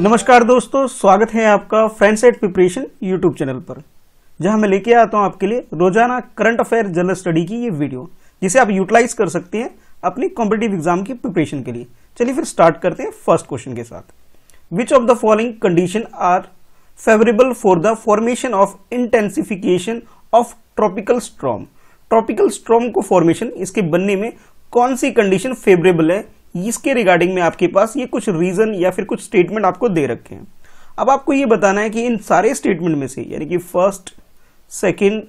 नमस्कार दोस्तों स्वागत है आपका friends at preparation YouTube channel पर जहां मैं लेके आता हूं आपके लिए रोजाना करंट अफेयर जनरल स्टडी की ये वीडियो जिसे आप यूटिलाइज कर सकते हैं अपनी कॉम्पिटेटिव एग्जाम की प्रिपरेशन के लिए चलिए फिर स्टार्ट करते हैं फर्स्ट क्वेश्चन के साथ which of the following condition are favourable for the formation of intensification of tropical storm tropical storm को फॉर्मेशन इसके बनने में कौन सी कंडीशन फेवरेबल है इसके रिगार्डिंग में आपके पास ये कुछ रीज़न या फिर कुछ स्टेटमेंट आपको दे रखे हैं अब आपको ये बताना है कि इन सारे स्टेटमेंट में से यानी कि फर्स्ट सेकेंड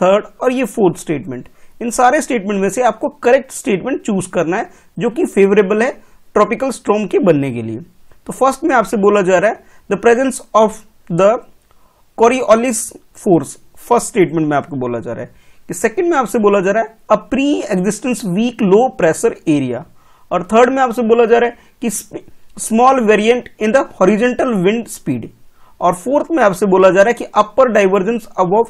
थर्ड और ये फोर्थ स्टेटमेंट इन सारे स्टेटमेंट में से आपको करेक्ट स्टेटमेंट चूज करना है जो कि फेवरेबल है ट्रॉपिकल स्ट्रोम के बनने के लिए तो फर्स्ट में आपसे बोला जा रहा है the presence of the Coriolis force first statement में आपको बोला जा रहा है कि सेकंड में आपसे बोला जा रहा है a pre existence weak low pressure area और थर्ड में आपसे बोला जा रहा है कि small variant in the horizontal wind speed और फोर्थ में आपसे बोला जा रहा है कि upper divergence above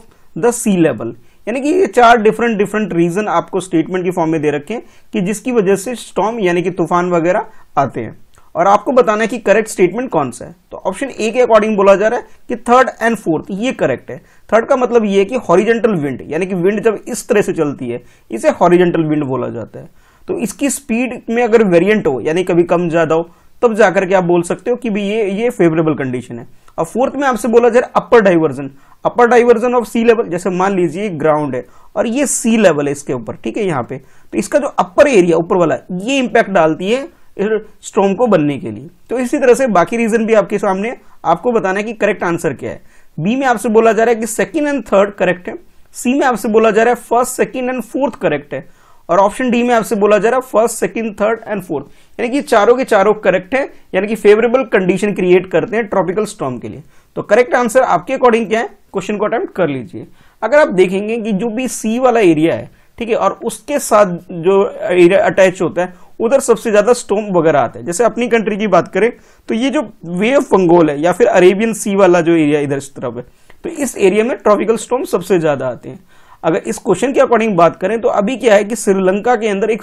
the sea level यानी कि ये चार डिफरेंट डिफरेंट रीजन आपको स्टेटमेंट की फॉर्म में दे रखे हैं कि जिसकी वजह से स्टॉम यानी कि तूफान वगैरह आते हैं और आपको बताना है कि करेक्ट स्टेटमेंट कौन सा है तो ऑप्शन ए के अकॉर्डिंग बोला जा रहा है कि थर्ड एंड फोर्थ ये करेक्ट है थर्ड का मतलब ये है कि हॉरिजेंटल विंड यानी कि विंड जब इस तरह से चलती है इसे हॉरिजेंटल विंड बोला जाता है तो इसकी स्पीड में अगर वेरियंट हो यानी कभी कम ज्यादा हो तब जाकर के आप बोल सकते हो कि भी ये ये फेवरेबल कंडीशन है और फोर्थ में आपसे बोला जा रहा है upper divergence upper divergence of sea level जैसे मान लीजिए ग्राउंड है और ये सी लेवल है इसके ऊपर ठीक है यहाँ पे तो इसका जो अपर एरिया ऊपर वाला ये इंपैक्ट डालती है स्ट्रोम को बनने के लिए तो इसी तरह से बाकी रीजन भी आपके सामने आपको बताना है कि करेक्ट आंसर क्या है बी में आपसे बोला जा रहा है कि सेकेंड एंड थर्ड करेक्ट है सी में आपसे बोला जा रहा है first second and fourth correct है और ऑप्शन डी में आपसे बोला जा रहा है first second third and fourth यानी कि चारों के चारों करेक्ट है यानी कि फेवरेबल कंडीशन क्रिएट करते हैं ट्रॉपिकल स्टॉम के लिए तो करेक्ट आंसर आपके अकॉर्डिंग क्या है क्वेश्चन को अटेम्प्ट कर लीजिए अगर आप देखेंगे कि जो भी सी वाला एरिया है ठीक है और उसके साथ जो एरिया अटैच होता है उधर सबसे ज्यादा स्टोम वगैरह आता है जैसे अपनी कंट्री की बात करें तो ये जो वे ऑफ बंगोल है या फिर अरेबियन सी वाला जो एरिया इधर इस तरफ है तो इस एरिया में ट्रॉपिकल स्टोम सबसे ज्यादा आते हैं अगर इस क्वेश्चन के अकॉर्डिंग बात करें तो अभी क्या है कि श्रीलंका के अंदर एक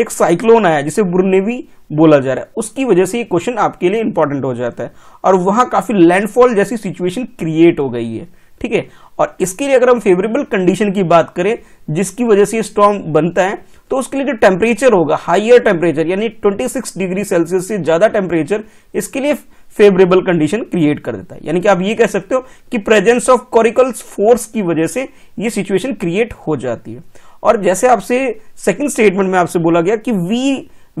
एक साइक्लोन आया जिसे बुरनेवी बोला जा रहा है उसकी वजह से ये क्वेश्चन आपके लिए इंपॉर्टेंट हो जाता है और वहां काफ़ी लैंडफॉल जैसी सिचुएशन क्रिएट हो गई है ठीक है और इसके लिए अगर हम फेवरेबल कंडीशन की बात करें जिसकी वजह से स्टॉम बनता है तो उसके लिए जो टेम्परेचर होगा हाइयर टेम्परेचर यानी 26 डिग्री सेल्सियस से ज़्यादा टेम्परेचर इसके लिए फेवरेबल कंडीशन क्रिएट कर देता है यानी कि आप ये कह सकते हो कि प्रेजेंस ऑफ कॉरिकल्स फोर्स की वजह से ये सिचुएशन क्रिएट हो जाती है और जैसे आपसे सेकंड स्टेटमेंट में आपसे बोला गया कि we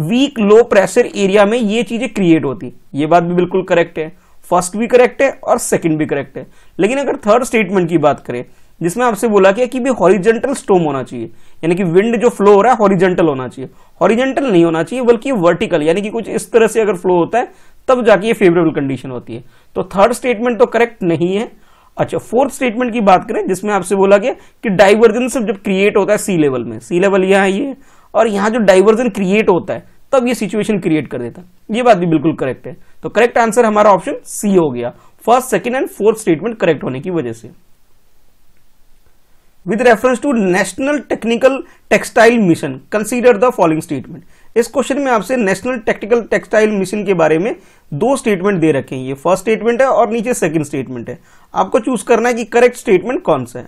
weak low pressure area में ये चीजें क्रिएट होती ये बात भी बिल्कुल करेक्ट है फर्स्ट भी करेक्ट है और सेकंड भी करेक्ट है लेकिन अगर थर्ड स्टेटमेंट की बात करें जिसमें आपसे बोला गया कि भी हॉरिजेंटल स्टोम होना चाहिए यानी कि विंड जो फ्लो हो रहा है हॉरिजेंटल होना चाहिए हॉरिजेंटल नहीं होना चाहिए बल्कि वर्टिकल यानी कि कुछ इस तरह से अगर फ्लो होता है तब जाके ये फेवरेबल कंडीशन होती है तो थर्ड स्टेटमेंट तो करेक्ट नहीं है अच्छा फोर्थ स्टेटमेंट की बात करें जिसमें आपसे बोला गया कि सब जब क्रिएट होता है सी लेवल में सी लेवल यहाँ है ये और यहाँ जो डाइवर्जन क्रिएट होता है तब ये सिचुएशन क्रिएट कर देता है ये बात भी बिल्कुल करेक्ट है तो करेक्ट आंसर हमारा ऑप्शन सी हो गया first second and fourth statement correct होने की वजह से with reference to national technical textile mission consider the following statement इस क्वेश्चन में आपसे नेशनल टेक्निकल टेक्सटाइल मिशन के बारे में दो स्टेटमेंट दे रखे हैं ये फर्स्ट स्टेटमेंट है और नीचे सेकंड स्टेटमेंट है आपको चूज करना है कि करेक्ट स्टेटमेंट कौन सा है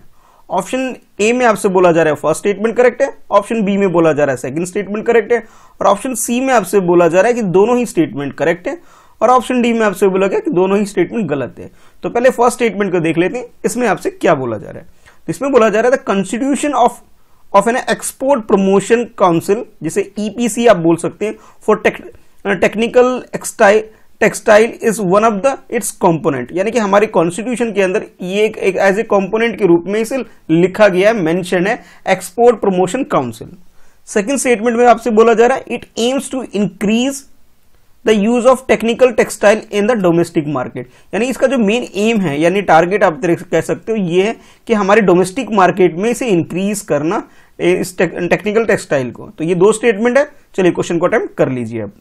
ऑप्शन ए में आपसे बोला जा रहा है फर्स्ट स्टेटमेंट करेक्ट है ऑप्शन बी में बोला जा रहा है सेकंड स्टेटमेंट करेक्ट है और ऑप्शन सी में आपसे बोला जा रहा है कि दोनों ही स्टेटमेंट करेक्ट है और ऑप्शन डी में आपसे बोला गया कि दोनों ही स्टेटमेंट गलत है तो पहले फर्स्ट स्टेटमेंट को देख लेते हैं इसमें आपसे क्या बोला जा रहा है इसमें बोला जा रहा है constitution of of an export promotion council जिसे ईपीसी e आप बोल सकते हैं for technical textile is one of the its component यानी कि हमारे कॉन्स्टिट्यूशन के अंदर ये एक एज ए कॉम्पोनेंट के रूप में इसे लिखा गया है मैंशन है export promotion council second statement में आपसे बोला जा रहा है it aims to increase the use of technical textile in the domestic market यानी इसका जो मेन एम है यानी टारगेट आप कह सकते हो ये है कि हमारे डोमेस्टिक मार्केट में इसे इंक्रीज करना इस टेक्निकल टेक्सटाइल को तो ये दो स्टेटमेंट है चलिए क्वेश्चन को अटेम्प्ट कर लीजिए अब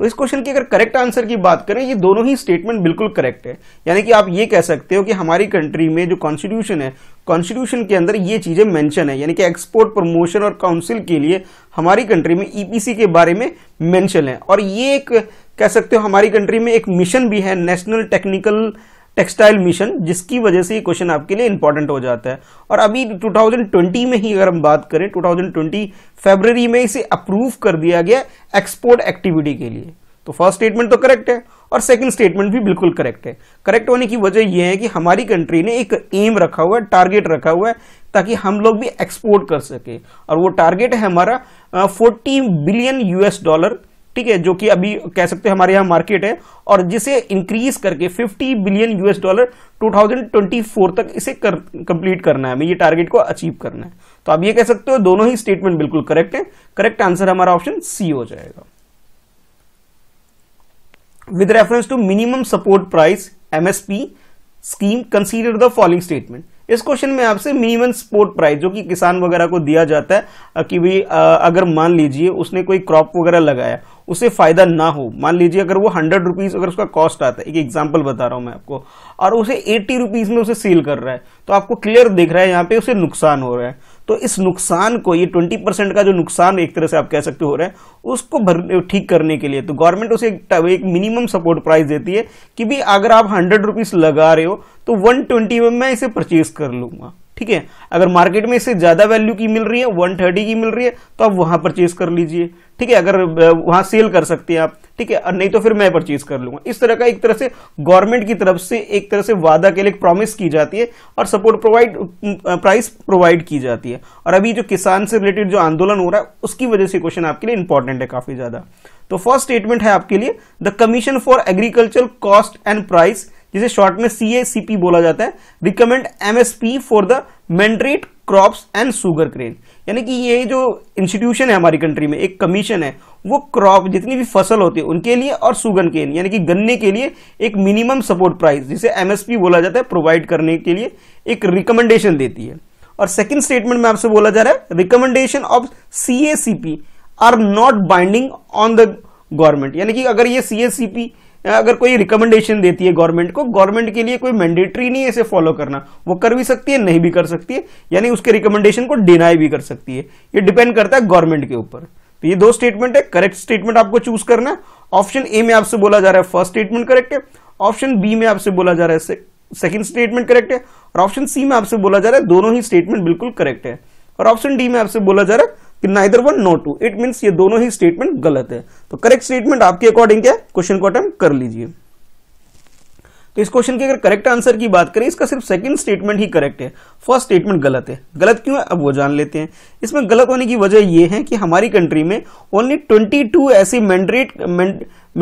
तो इस क्वेश्चन की अगर करेक्ट आंसर की बात करें ये दोनों ही स्टेटमेंट बिल्कुल करेक्ट है यानी कि आप ये कह सकते हो कि हमारी कंट्री में जो कॉन्स्टिट्यूशन है कॉन्स्टिट्यूशन के अंदर ये चीज़ें मेंशन है यानी कि एक्सपोर्ट प्रमोशन और काउंसिल के लिए हमारी कंट्री में ईपीसी e के बारे में मेंशन है और ये एक कह सकते हो हमारी कंट्री में एक मिशन भी है नेशनल टेक्निकल टेक्सटाइल मिशन जिसकी वजह से ये क्वेश्चन आपके लिए इंपॉर्टेंट हो जाता है और अभी 2020 में ही अगर हम बात करें 2020 फरवरी में इसे अप्रूव कर दिया गया एक्सपोर्ट एक्टिविटी के लिए तो फर्स्ट स्टेटमेंट तो करेक्ट है और सेकंड स्टेटमेंट भी बिल्कुल करेक्ट है करेक्ट होने की वजह यह है कि हमारी कंट्री ने एक एम रखा हुआ है टारगेट रखा हुआ है ताकि हम लोग भी एक्सपोर्ट कर सके और वो टारगेट है हमारा फोर्टी बिलियन यूएस डॉलर ठीक है जो कि अभी कह सकते हैं हमारे यहाँ मार्केट है और जिसे इंक्रीज करके 50 बिलियन यूएस डॉलर 2024 तक इसे कर कंप्लीट करना है हमें ये टारगेट को अचीव करना है तो आप ये कह सकते हो दोनों ही स्टेटमेंट बिल्कुल करेक्ट है करेक्ट आंसर हमारा ऑप्शन सी हो जाएगा with reference to minimum support price MSP scheme consider the following statement इस क्वेश्चन में आपसे मिनिमम सपोर्ट प्राइस जो कि किसान वगैरह को दिया जाता है कि भाई अगर मान लीजिए उसने कोई क्रॉप वगैरह लगाया उसे फ़ायदा ना हो मान लीजिए अगर वो हंड्रेड रुपीज़ अगर उसका कॉस्ट आता है एक एग्जाम्पल बता रहा हूं मैं आपको और उसे एट्टी रुपीज़ में उसे सील कर रहा है तो आपको क्लियर दिख रहा है यहाँ पे उसे नुकसान हो रहा है तो इस नुकसान को ये ट्वेंटी परसेंट का जो नुकसान एक तरह से आप कह सकते हो रहा है उसको भर ठीक करने के लिए तो गवर्नमेंट उसे एक, मिनिमम सपोर्ट प्राइस देती है कि भी अगर आप हंड्रेड रुपीज़ लगा रहे हो तो वन ट्वेंटी में मैं इसे परचेज कर लूंगा ठीक है अगर मार्केट में इससे ज़्यादा वैल्यू की मिल रही है 130 की मिल रही है तो आप वहां परचेज कर लीजिए ठीक है अगर वहां सेल कर सकते हैं आप ठीक है और नहीं तो फिर मैं परचेज कर लूंगा इस तरह का एक तरह से गवर्नमेंट की तरफ से एक तरह से वादा के लिए प्रॉमिस की जाती है और सपोर्ट प्रोवाइड प्राइस प्रोवाइड की जाती है और अभी जो किसान से रिलेटेड जो आंदोलन हो रहा है उसकी वजह से क्वेश्चन आपके लिए इंपॉर्टेंट है काफ़ी ज़्यादा तो फर्स्ट स्टेटमेंट है आपके लिए the commission for agriculture cost and price जिसे शॉर्ट में सी बोला जाता है recommend MSP for the mandated crops and sugar cane यानी कि ये जो इंस्टीट्यूशन है हमारी कंट्री में एक कमीशन है वो क्रॉप जितनी भी फसल होती है उनके लिए और सुगन केन यानी कि गन्ने के लिए एक मिनिमम सपोर्ट प्राइस जिसे एमएसपी बोला जाता है प्रोवाइड करने के लिए एक रिकमेंडेशन देती है और सेकंड स्टेटमेंट में आपसे बोला जा रहा है recommendation of C are not binding on the government यानी कि अगर ये सी अगर कोई रिकमेंडेशन देती है गवर्नमेंट को गवर्नमेंट के लिए कोई मैंडेटरी नहीं है इसे फॉलो करना वो कर भी सकती है नहीं भी कर सकती है यानी उसके रिकमेंडेशन को डिनाई भी कर सकती है ये डिपेंड करता है गवर्नमेंट के ऊपर तो ये दो स्टेटमेंट है करेक्ट स्टेटमेंट आपको चूज करना है ऑप्शन ए में आपसे बोला जा रहा है फर्स्ट स्टेटमेंट करेक्ट है ऑप्शन बी में आपसे बोला जा रहा है सेकेंड स्टेटमेंट करेक्ट है और ऑप्शन सी में आपसे बोला जा रहा है दोनों ही स्टेटमेंट बिल्कुल करेक्ट है और ऑप्शन डी में आपसे बोला जा रहा है कि neither one nor two it mean ये दोनों ही स्टेटमेंट गलत है तो करेक्ट स्टेटमेंट आपके अकॉर्डिंग क्या क्वेश्चन को अटेम्प्ट कर लीजिए तो इस क्वेश्चन की अगर करेक्ट आंसर की बात करें इसका सिर्फ सेकंड स्टेटमेंट ही करेक्ट है फर्स्ट स्टेटमेंट गलत है गलत क्यों है अब वो जान लेते हैं इसमें गलत होने की वजह यह है कि हमारी कंट्री में ओनली 22 ऐसी मैंडेट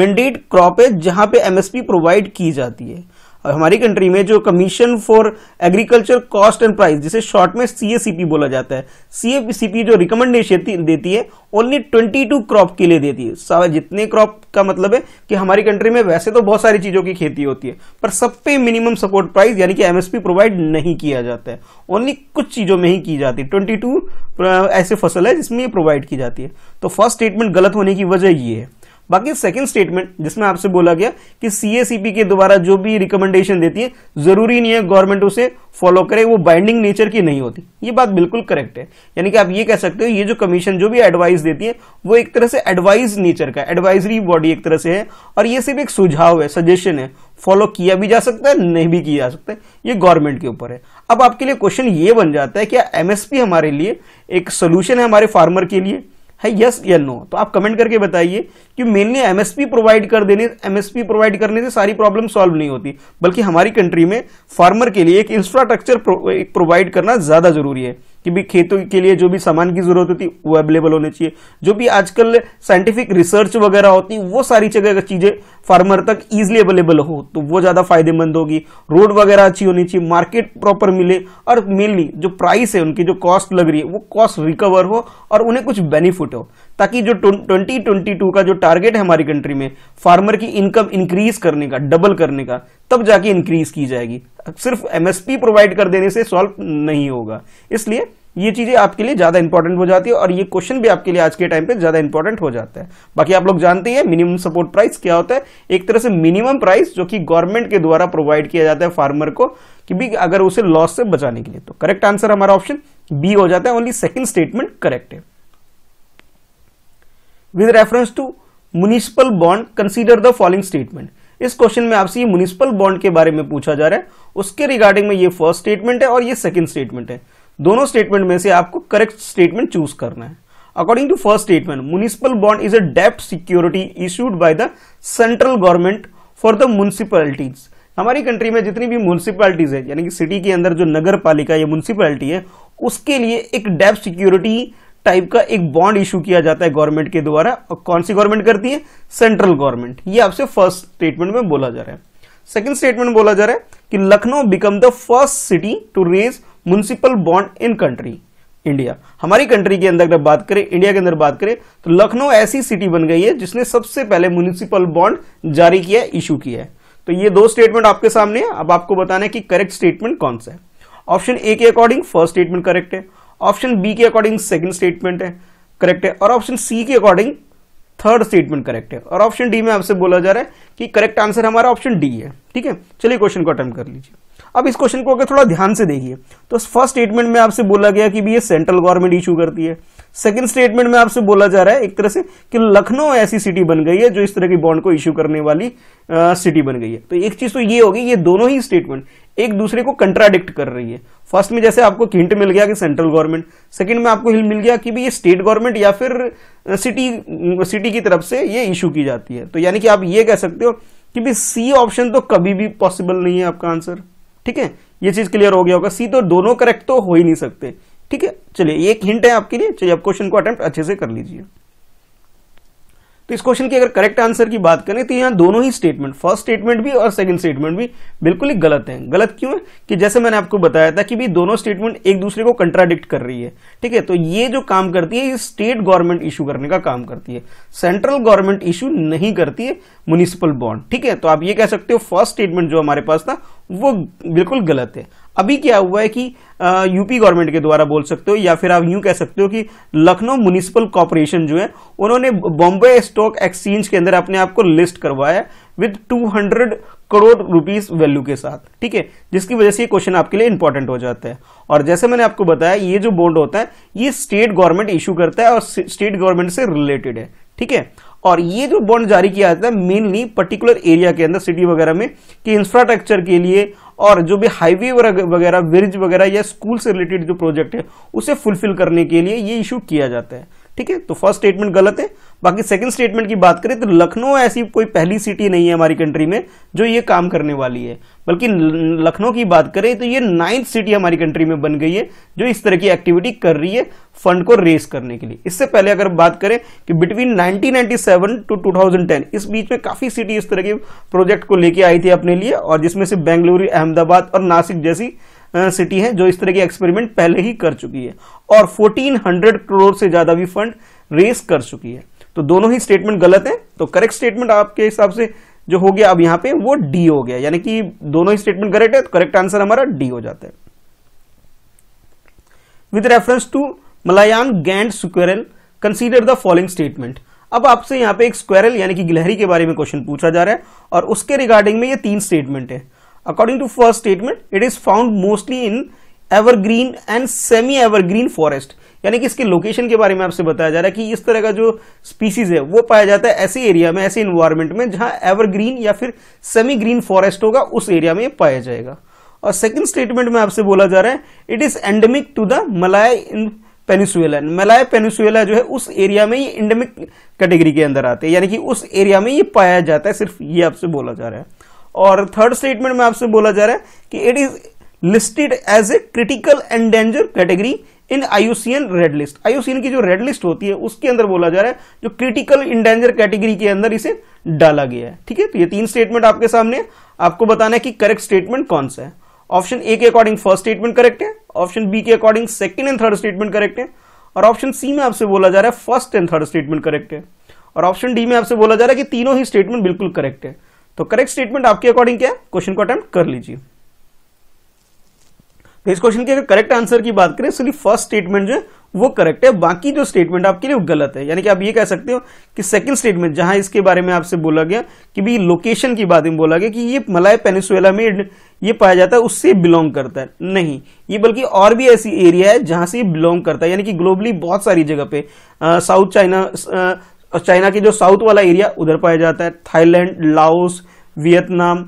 मैंडेट क्रॉप है जहां पे एमएसपी प्रोवाइड की जाती है हमारी कंट्री में जो commission for agriculture cost and price जिसे शॉर्ट में सीएसीपी बोला जाता है सीएसीपी जो रिकमेंडेशन देती है ओनली 22 क्रॉप के लिए देती है सारे जितने क्रॉप का मतलब है कि हमारी कंट्री में वैसे तो बहुत सारी चीजों की खेती होती है पर सब पे मिनिमम सपोर्ट प्राइस यानी कि एमएसपी प्रोवाइड नहीं किया जाता है ओनली कुछ चीजों में ही की जाती है ट्वेंटी ऐसे फसल है जिसमें प्रोवाइड की जाती है तो फर्स्ट स्टेटमेंट गलत होने की वजह ये है बाकी सेकंड स्टेटमेंट जिसमें आपसे बोला गया कि सीएसीपी के द्वारा जो भी रिकमेंडेशन देती है जरूरी नहीं है गवर्नमेंट उसे फॉलो करे वो बाइंडिंग नेचर की नहीं होती ये बात बिल्कुल करेक्ट है यानी कि आप ये कह सकते हो ये जो कमीशन जो भी एडवाइस देती है वो एक तरह से एडवाइस नेचर का एडवाइजरी बॉडी एक तरह से है और ये सिर्फ एक सुझाव है सजेशन है फॉलो किया भी जा सकता है नहीं भी किया जा सकता है ये गवर्नमेंट के ऊपर है अब आपके लिए क्वेश्चन ये बन जाता है कि एमएसपी हमारे लिए एक सोल्यूशन है हमारे फार्मर के लिए है यस या नो तो आप कमेंट करके बताइए कि मेनली एमएसपी प्रोवाइड कर देने एमएसपी प्रोवाइड करने से सारी प्रॉब्लम सॉल्व नहीं होती बल्कि हमारी कंट्री में फार्मर के लिए एक इंफ्रास्ट्रक्चर प्रोवाइड करना ज़्यादा जरूरी है कि भी खेतों के लिए जो भी सामान की जरूरत होती वो अवेलेबल होनी चाहिए जो भी आजकल साइंटिफिक रिसर्च वगैरह होती वो सारी जगह चीज़ें फार्मर तक इजिली अवेलेबल हो तो वो ज़्यादा फायदेमंद होगी रोड वगैरह अच्छी होनी चाहिए मार्केट प्रॉपर मिले और मेनली जो प्राइस है उनकी जो कॉस्ट लग रही है वो कॉस्ट रिकवर हो और उन्हें कुछ बेनिफिट हो ताकि जो 2022 का जो टारगेट है हमारी कंट्री में फार्मर की इनकम इंक्रीज करने का डबल करने का तब जाके इंक्रीज की जाएगी सिर्फ एमएसपी प्रोवाइड कर देने से सॉल्व नहीं होगा इसलिए ये चीज़ें आपके लिए ज़्यादा इंपॉर्टेंट हो जाती है और ये क्वेश्चन भी आपके लिए आज के टाइम पे ज़्यादा इंपॉर्टेंट हो जाता है बाकी आप लोग जानते हैं मिनिमम सपोर्ट प्राइस क्या होता है एक तरह से मिनिमम प्राइस जो कि गवर्नमेंट के द्वारा प्रोवाइड किया जाता है फार्मर को कि भी अगर उसे लॉस से बचाने के लिए तो करेक्ट आंसर हमारा ऑप्शन बी हो जाता है ओनली सेकेंड स्टेटमेंट करेक्ट है with reference to municipal bond consider the following statement इस क्वेश्चन में आपसे ये म्यूनिसिपल बॉन्ड के बारे में पूछा जा रहा है उसके रिगार्डिंग में ये फर्स्ट स्टेटमेंट है और ये सेकंड स्टेटमेंट है दोनों स्टेटमेंट में से आपको करेक्ट स्टेटमेंट चूज करना है according to first statement municipal bond is a डेप्ट security issued by the central government for the municipalities हमारी कंट्री में जितनी भी म्यूनिसिपैलिटीज है यानी कि सिटी के अंदर जो नगर पालिका या म्यूनिसिपैलिटी है उसके लिए एक डेप्ट सिक्योरिटी टाइप का एक बॉन्ड इशू किया जाता है गवर्नमेंट के द्वारा और कौन सी गवर्नमेंट करती है सेंट्रल गवर्नमेंट ये आपसे फर्स्ट स्टेटमेंट में बोला जा रहा है सेकेंड स्टेटमेंट बोला जा रहा है कि Lucknow become the first city to raise municipal bond in country India हमारी कंट्री के अंदर अगर बात करें इंडिया के अंदर बात करें तो लखनऊ ऐसी सिटी बन गई है जिसने सबसे पहले म्यूनिसिपल बॉन्ड जारी किया है इशू किया है तो ये दो स्टेटमेंट आपके सामने है अब आपको बताना है कि करेक्ट स्टेटमेंट कौन सा है ऑप्शन ए के अकॉर्डिंग फर्स्ट स्टेटमेंट करेक्ट है ऑप्शन बी के अकॉर्डिंग सेकंड स्टेटमेंट है करेक्ट है और ऑप्शन सी के अकॉर्डिंग थर्ड स्टेटमेंट करेक्ट है और ऑप्शन डी में आपसे बोला जा रहा है कि करेक्ट आंसर हमारा ऑप्शन डी है ठीक है चलिए क्वेश्चन को अटेम्प्ट कर लीजिए अब इस क्वेश्चन को अगर थोड़ा ध्यान से देखिए तो फर्स्ट स्टेटमेंट में आपसे बोला गया कि भी ये सेंट्रल गवर्नमेंट इशू करती है सेकंड स्टेटमेंट में आपसे बोला जा रहा है एक तरह से कि लखनऊ ऐसी सिटी बन गई है जो इस तरह की बॉन्ड को इशू करने वाली सिटी बन गई है तो एक चीज तो ये होगी ये दोनों ही स्टेटमेंट एक दूसरे को कंट्राडिक्ट कर रही है फर्स्ट में जैसे आपको हिंट मिल गया कि सेंट्रल गवर्नमेंट सेकंड में आपको हिंट मिल गया कि भी ये स्टेट गवर्नमेंट या फिर सिटी सिटी की तरफ से ये इशू की जाती है तो यानी कि आप ये कह सकते हो कि भी सी ऑप्शन तो कभी भी पॉसिबल नहीं है आपका आंसर ठीक है ये चीज क्लियर हो गया होगा सी तो दोनों करेक्ट तो हो ही नहीं सकते ठीक है चलिए एक हिंट है आपके लिए चलिए आप क्वेश्चन को अटेम्प्ट अच्छे से कर लीजिए तो इस क्वेश्चन की अगर करेक्ट आंसर की बात करें तो यहाँ दोनों ही स्टेटमेंट फर्स्ट स्टेटमेंट भी और सेकंड स्टेटमेंट भी बिल्कुल ही गलत है गलत क्यों है कि जैसे मैंने आपको बताया था कि भी दोनों स्टेटमेंट एक दूसरे को कंट्राडिक्ट कर रही है ठीक है तो ये जो काम करती है ये स्टेट गवर्नमेंट इशू करने का काम करती है सेंट्रल गवर्नमेंट इशू नहीं करती है म्यूनिसिपल बॉन्ड ठीक है तो आप ये कह सकते हो फर्स्ट स्टेटमेंट जो हमारे पास था वो बिल्कुल गलत है अभी क्या हुआ है कि यूपी गवर्नमेंट के द्वारा बोल सकते हो या फिर आप यूं कह सकते हो कि लखनऊ म्यूनिसिपल कॉरपोरेशन जो है उन्होंने बॉम्बे स्टॉक एक्सचेंज के अंदर अपने आप को लिस्ट करवाया विद 200 करोड़ रुपीस वैल्यू के साथ ठीक है जिसकी वजह से ये क्वेश्चन आपके लिए इंपॉर्टेंट हो जाता है और जैसे मैंने आपको बताया ये जो बॉन्ड होता है ये स्टेट गवर्नमेंट इशू करता है और स्टेट गवर्नमेंट से रिलेटेड है ठीक है और ये जो बॉन्ड जारी किया जाता है मेनली पर्टिकुलर एरिया के अंदर सिटी वगैरह में कि इंफ्रास्ट्रक्चर के लिए और जो भी हाईवे वगैरह ब्रिज वगैरह या स्कूल से रिलेटेड जो प्रोजेक्ट है उसे फुलफिल करने के लिए ये इशू किया जाता है ठीक है तो फर्स्ट स्टेटमेंट गलत है बाकी सेकंड स्टेटमेंट की बात करें तो लखनऊ ऐसी कोई पहली सिटी नहीं है हमारी कंट्री में जो ये काम करने वाली है बल्कि लखनऊ की बात करें तो ये नाइन्थ सिटी हमारी कंट्री में बन गई है जो इस तरह की एक्टिविटी कर रही है फंड को रेस करने के लिए इससे पहले अगर बात करें कि बिटवीन 1997 टू 2010 इस बीच में काफ़ी सिटी इस तरह के प्रोजेक्ट को लेकर आई थी अपने लिए और जिसमें से बेंगलुरु अहमदाबाद और नासिक जैसी सिटी है जो इस तरह की एक्सपेरिमेंट पहले ही कर चुकी है और 1400 करोड़ से ज़्यादा भी फंड रेस कर चुकी है तो दोनों ही स्टेटमेंट गलत है तो करेक्ट स्टेटमेंट आपके हिसाब से जो हो गया अब यहां पे वो डी हो गया यानी कि दोनों ही स्टेटमेंट करेक्ट है तो करेक्ट आंसर हमारा डी हो जाता है with reference to Malayan giant squirrel consider the following statement अब आपसे यहां पे एक स्क्वेरल यानी कि गिलहरी के बारे में क्वेश्चन पूछा जा रहा है और उसके रिगार्डिंग में ये तीन स्टेटमेंट है According to first statement, it is found mostly in evergreen and semi evergreen forest. यानी कि इसके लोकेशन के बारे में आपसे बताया जा रहा है कि इस तरह का जो स्पीसीज है वो पाया जाता है ऐसे एरिया में ऐसे इन्वायरमेंट में जहां एवरग्रीन या फिर सेमी ग्रीन फॉरेस्ट होगा उस एरिया में पाया जाएगा और सेकंड स्टेटमेंट में आपसे बोला जा रहा है it is endemic to the Malay in peninsula Malay peninsula जो है उस एरिया में ये एंडेमिक कैटेगरी के अंदर आते हैं यानी कि उस एरिया में ये पाया जाता है सिर्फ ये आपसे बोला जा रहा है और थर्ड स्टेटमेंट में आपसे बोला जा रहा है कि it is listed as a critical endangered category in IUCN red list IUCN की जो रेड लिस्ट होती है उसके अंदर बोला जा रहा है जो क्रिटिकल इंडेंजर कैटेगरी के अंदर इसे डाला गया है ठीक है तो ये तीन स्टेटमेंट आपके सामने आपको बताना है कि करेक्ट स्टेटमेंट कौन सा है ऑप्शन ए के अकॉर्डिंग फर्स्ट स्टेटमेंट करेक्ट है ऑप्शन बी के according second and third statement correct है और ऑप्शन सी में आपसे बोला जा रहा है first and third statement correct है और ऑप्शन डी में आपसे बोला जा रहा है कि तीनों ही स्टेटमेंट बिल्कुल करेक्ट है तो करेक्ट स्टेटमेंट आपके अकॉर्डिंग क्या है क्वेश्चन को अटेम्प्ट कर लीजिए तो इस क्वेश्चन के अगर करेक्ट आंसर की बात करें सिर्फ फर्स्ट स्टेटमेंट जो है वो करेक्ट है बाकी जो स्टेटमेंट आपके लिए गलत है यानी कि आप ये कह सकते हो कि सेकंड स्टेटमेंट जहां इसके बारे में आपसे बोला गया कि भी लोकेशन की बात में बोला गया कि ये मलाय पेनिसुएला में ये पाया जाता है उससे बिलोंग करता है नहीं ये बल्कि और भी ऐसी एरिया है जहां से बिलोंग करता है यानी कि ग्लोबली बहुत सारी जगह पे साउथ चाइना और चाइना के जो साउथ वाला एरिया उधर पाया जाता है Thailand Laos Vietnam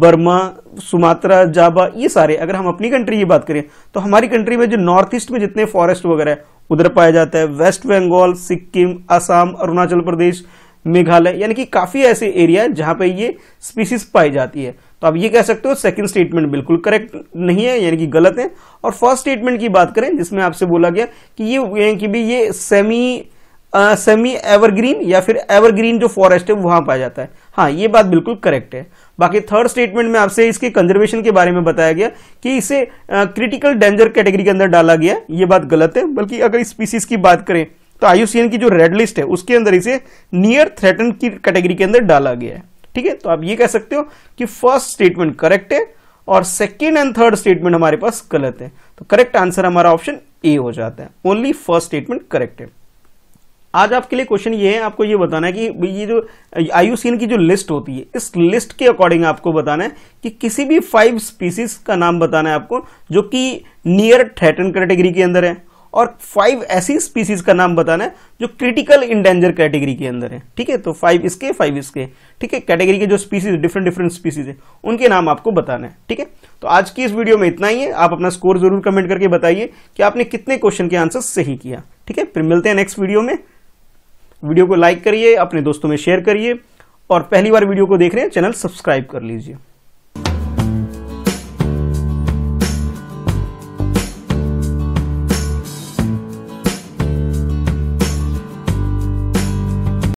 Burma Sumatra Java ये सारे अगर हम अपनी कंट्री की बात करें तो हमारी कंट्री में जो नॉर्थ ईस्ट में जितने फॉरेस्ट वगैरह है उधर पाया जाता है वेस्ट बंगाल सिक्किम असम अरुणाचल प्रदेश मेघालय यानी कि काफी ऐसे एरिया है जहां पे ये स्पीसीज पाई जाती है तो आप ये कह सकते हो सेकंड स्टेटमेंट बिल्कुल करेक्ट नहीं है यानी कि गलत है और फर्स्ट स्टेटमेंट की बात करें जिसमें आपसे बोला गया कि ये कि भी ये सेमी सेमी एवरग्रीन या फिर एवरग्रीन जो फॉरेस्ट है वहां पाया जाता है हाँ ये बात बिल्कुल करेक्ट है बाकी थर्ड स्टेटमेंट में आपसे इसके कंजर्वेशन के बारे में बताया गया कि इसे क्रिटिकल डेंजर कैटेगरी के अंदर डाला गया ये बात गलत है बल्कि अगर स्पीसीज की बात करें तो आयुसीएन की जो रेड लिस्ट है उसके अंदर इसे नियर थ्रेटन की कैटेगरी के अंदर डाला गया है ठीक है तो आप ये कह सकते हो कि फर्स्ट स्टेटमेंट करेक्ट है और सेकेंड एंड थर्ड स्टेटमेंट हमारे पास गलत है तो करेक्ट आंसर हमारा ऑप्शन ए हो जाता है ओनली फर्स्ट स्टेटमेंट करेक्ट है आज आपके लिए क्वेश्चन ये है आपको ये बताना है कि ये जो आयुसीन की जो लिस्ट होती है इस लिस्ट के अकॉर्डिंग आपको बताना है कि किसी भी फाइव स्पीसीज का नाम बताना है आपको जो कि नियर थ्रेटन कैटेगरी के अंदर है और फाइव ऐसी स्पीसीज का नाम बताना है जो क्रिटिकल इंडेंजर कैटेगरी के अंदर है ठीक है तो फाइव इसके फाइव इसके ठीक है कैटेगरी के जो स्पीसीज डिफरेंट डिफरेंट स्पीसीज है उनके नाम आपको बताना है ठीक है तो आज की इस वीडियो में इतना ही है आप अपना स्कोर जरूर कमेंट करके बताइए कि आपने कितने क्वेश्चन के आंसर सही किया ठीक है फिर मिलते हैं नेक्स्ट वीडियो में वीडियो को लाइक करिए अपने दोस्तों में शेयर करिए और पहली बार वीडियो को देख रहे हैं चैनल सब्सक्राइब कर लीजिए